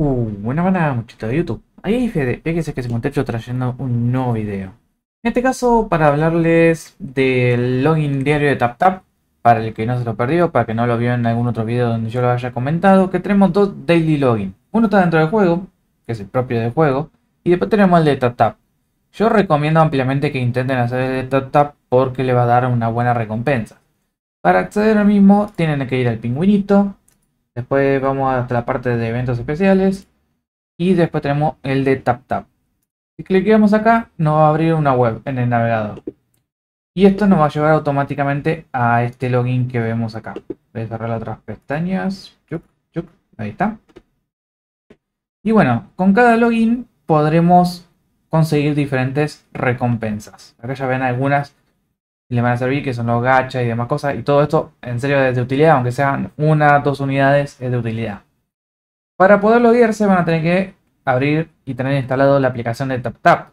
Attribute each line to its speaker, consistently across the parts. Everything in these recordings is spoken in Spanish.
Speaker 1: Uh, buena manada muchachos de YouTube. Ahí Fede, fíjense que se encontré trayendo un nuevo video. En este caso para hablarles del login diario de TapTap, para el que no se lo perdió, para que no lo vio en algún otro video donde yo lo haya comentado, que tenemos dos daily login. Uno está dentro del juego, que es el propio del juego, y después tenemos el de TapTap. Yo recomiendo ampliamente que intenten hacer el de TapTap porque le va a dar una buena recompensa. Para acceder al mismo tienen que ir al pingüinito, Después vamos a la parte de eventos especiales. Y después tenemos el de TapTap. Si cliqueamos acá, nos va a abrir una web en el navegador. Y esto nos va a llevar automáticamente a este login que vemos acá. Voy a cerrar las otras pestañas. ahí está. Y bueno, con cada login podremos conseguir diferentes recompensas. Acá ya ven algunas le van a servir, que son los gachas y demás cosas. Y todo esto, en serio, es de utilidad, aunque sean una, dos unidades, es de utilidad. Para poder loguearse van a tener que abrir y tener instalado la aplicación de TapTap.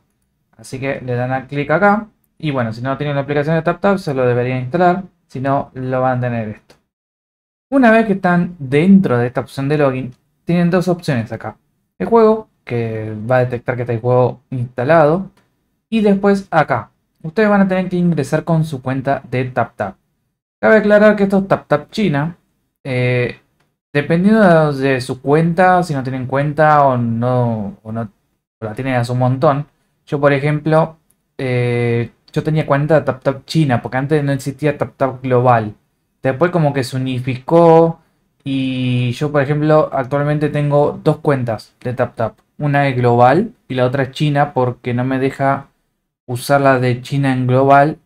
Speaker 1: Así que le dan a clic acá. Y bueno, si no tienen la aplicación de TapTap, se lo deberían instalar. Si no, lo van a tener esto. Una vez que están dentro de esta opción de login, tienen dos opciones acá. El juego, que va a detectar que está el juego instalado. Y después acá, ustedes van a tener que ingresar con su cuenta de TapTap. Cabe aclarar que esto es TapTap China, eh, dependiendo de su cuenta, si no tienen cuenta o no, o no la tienen hace un montón. Yo, por ejemplo, eh, yo tenía cuenta de TapTap China, porque antes no existía TapTap Global. Después como que se unificó y yo, por ejemplo, actualmente tengo dos cuentas de TapTap. Una es global y la otra es china porque no me deja usar la de China en global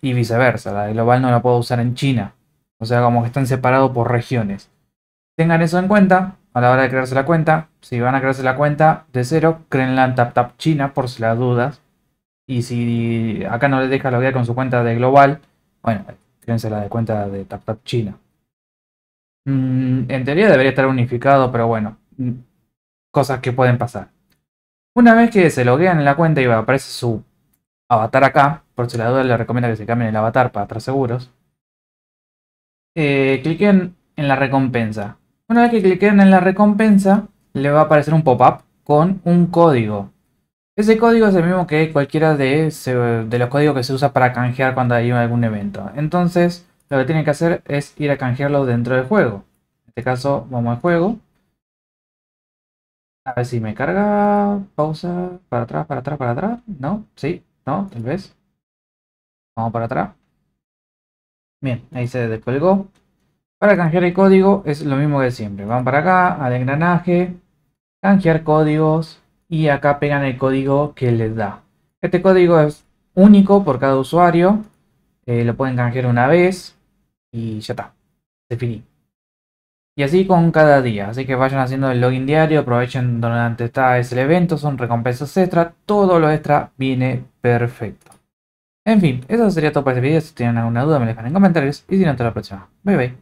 Speaker 1: y viceversa. La de global no la puedo usar en China. O sea, como que están separados por regiones. Tengan eso en cuenta a la hora de crearse la cuenta. Si van a crearse la cuenta de cero, créenla en TapTap China por si las dudas. Y si acá no les deja loguear con su cuenta de global, bueno, créense la de cuenta de TapTap China. Mm, en teoría debería estar unificado, pero bueno, mm, cosas que pueden pasar. Una vez que se loguean en la cuenta y aparece su avatar acá, por si la duda le recomiendo que se cambien el avatar para estar seguros. Eh, en la recompensa. Una vez que cliquen en la recompensa, le va a aparecer un pop-up con un código. Ese código es el mismo que cualquiera de, de los códigos que se usa para canjear cuando hay algún evento. Entonces, lo que tienen que hacer es ir a canjearlo dentro del juego. En este caso, vamos al juego. A ver si me carga. Pausa. Para atrás, para atrás, para atrás. No, sí. ¿no? Tal vez. Vamos para atrás. Bien, ahí se descolgó. Para canjear el código es lo mismo que siempre. Van para acá, al engranaje, canjear códigos y acá pegan el código que les da. Este código es único por cada usuario. Eh, lo pueden canjear una vez y ya está. definido. Y así con cada día. Así que vayan haciendo el login diario, aprovechen donde está ese evento, son recompensas extra, todo lo extra viene perfecto. En fin, eso sería todo para este video. Si tienen alguna duda me dejan en comentarios y si no, hasta la próxima. Bye bye.